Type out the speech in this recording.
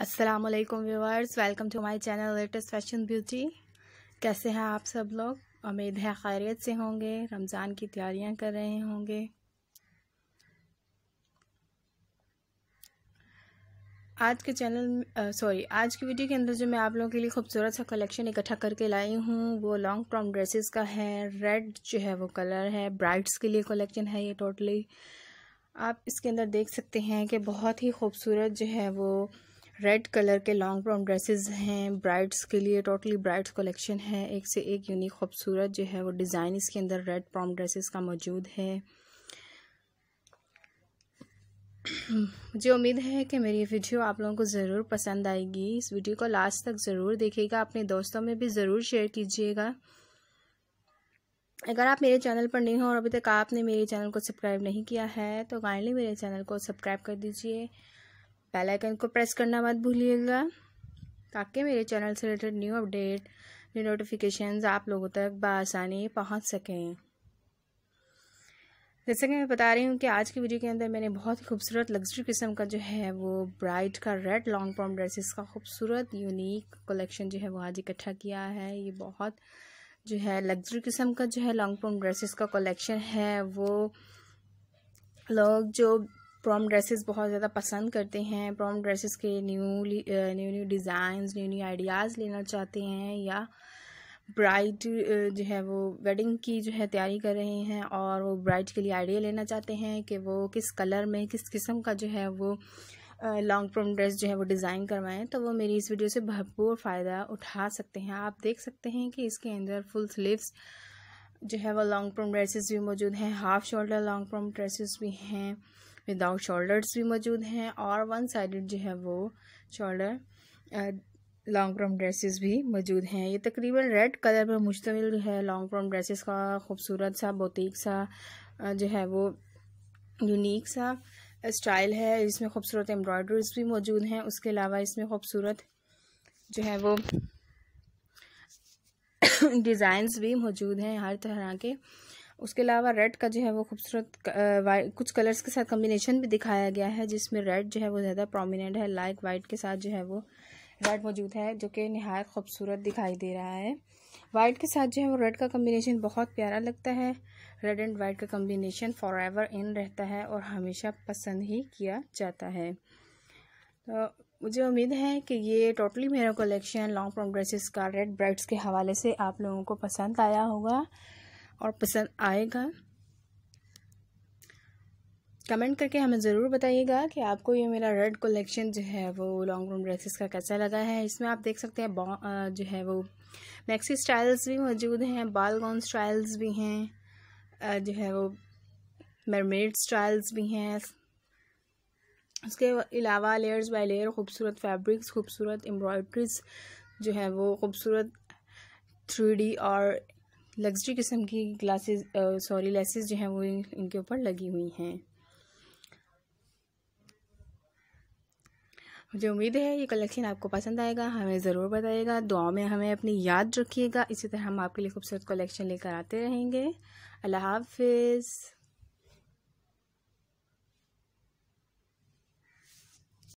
अस्सलाम वालेकुम welcome to my channel latest fashion beauty कैसे हैं आप सब लोग उम्मीद है खैरियत से होंगे रमज़ान की तैयारियां कर रहे होंगे आज के चैनल सॉरी आज की वीडियो के अंदर जो मैं आप लोगों के लिए खूबसूरत सा कलेक्शन इकट्ठा करके लाई हूँ वो लॉन्ग टॉप ड्रेसेस का है रेड जो है वो कलर है ब्राइड्स के लिए कलेक्शन है ये टोटली आप इसके अंदर देख सकते हैं कि बहुत ही खूबसूरत जो है वो रेड कलर के लॉन्ग ब्राउन ड्रेसेस हैं ब्राइड्स के लिए टोटली ब्राइड्स कलेक्शन है एक से एक यूनिक खूबसूरत जो है वो डिज़ाइन इसके अंदर रेड प्रॉम ड्रेसेस का मौजूद है मुझे उम्मीद है कि मेरी वीडियो आप लोगों को ज़रूर पसंद आएगी इस वीडियो को लास्ट तक ज़रूर देखिएगा अपने दोस्तों में भी ज़रूर शेयर कीजिएगा अगर आप मेरे चैनल पर नहीं हो और अभी तक आपने मेरे चैनल को सब्सक्राइब नहीं किया है तो काइंडली मेरे चैनल को सब्सक्राइब कर दीजिए बेल आइकन को प्रेस करना मत भूलिएगा ताकि मेरे चैनल से related new update new notifications आप लोगों तक बसानी पहुंच सकें जैसे कि मैं बता रही हूँ कि आज की वीडियो के अंदर मैंने बहुत ही खूबसूरत लग्जरी किस्म का जो है वो ब्राइट का रेड लॉन्ग फॉर्म ड्रेसेस का खूबसूरत यूनिक कलेक्शन जो है वो आज इकट्ठा किया है ये बहुत जो है लग्जरी किस्म का जो है लॉन्ग फॉर्म ड्रेसेस का कलेक्शन है वो लोग जो प्रॉम ड्रेसेस बहुत ज़्यादा पसंद करते हैं प्रॉम ड्रेसेस के new new new designs new new ideas लेना चाहते हैं या ब्राइड जो है वो वेडिंग की जो है तैयारी कर रहे हैं और वो ब्राइड के लिए आइडिया लेना चाहते हैं कि वो किस कलर में किस किस्म का जो है वो लॉन्ग प्रॉम ड्रेस जो है वो डिज़ाइन करवाएं तो वो मेरी इस वीडियो से भरपूर फ़ायदा उठा सकते हैं आप देख सकते हैं कि इसके अंदर फुल स्लीव्स जो है वो लॉन्ग प्रॉम ड्रेसेस भी मौजूद हैं half shoulder long prom dresses भी हैं विदाउट शोल्डर्स भी मौजूद हैं और वन साइड जो है वो शोल्डर लॉन्ग फ्रॉम ड्रेसेस भी मौजूद हैं ये तकरीबन रेड कलर में मुश्तमिल है लॉन्ग फ्रॉम ड्रेसेस का खूबसूरत सा बोतीक सा uh, जो है वो यूनिक सा स्टाइल है इसमें खूबसूरत एम्ब्रॉयडरीज भी मौजूद हैं उसके अलावा इसमें खूबसूरत जो है वो डिज़ाइंस भी मौजूद हैं हर तरह के उसके अलावा रेड का जो है वो खूबसूरत कुछ कलर्स के साथ कम्बिनेशन भी दिखाया गया है जिसमें रेड जो है वो ज़्यादा प्रोमिनेंट है लाइक वाइट के साथ जो है वो रेड मौजूद है जो कि नहायत खूबसूरत दिखाई दे रहा है वाइट के साथ जो है वो रेड का कम्बिनेशन बहुत प्यारा लगता है रेड एंड वाइट का कम्बिनेशन फॉर एवर इन रहता है और हमेशा पसंद ही किया जाता है तो मुझे उम्मीद है कि ये टोटली मेरा कलेक्शन लॉन्ग फ्रॉम ड्रेसेस का रेड ब्राइड्स के हवाले से आप लोगों को पसंद आया होगा और पसंद आएगा कमेंट करके हमें ज़रूर बताइएगा कि आपको ये मेरा रेड कलेक्शन जो है वो लॉन्ग रूम ड्रेसेस का कैसा लगा है इसमें आप देख सकते हैं जो है वो मैक्सी स्टाइल्स भी मौजूद हैं गाउन स्टाइल्स भी हैं जो है वो मरमेड स्टाइल्स भी हैं उसके अलावा लेयर्स बाय लेयर खूबसूरत फैब्रिक्स खूबसूरत एम्ब्रॉयड्रीज जो है वो खूबसूरत थ्री और लग्जरी किस्म की ग्लासेस सॉरी लेसेस जो हैं वो इनके ऊपर लगी हुई हैं मुझे उम्मीद है ये कलेक्शन आपको पसंद आएगा हमें ज़रूर बताइएगा दुआ में हमें अपनी याद रखिएगा इसी तरह हम आपके लिए खूबसूरत कलेक्शन लेकर आते रहेंगे अल्लाह हाफिज़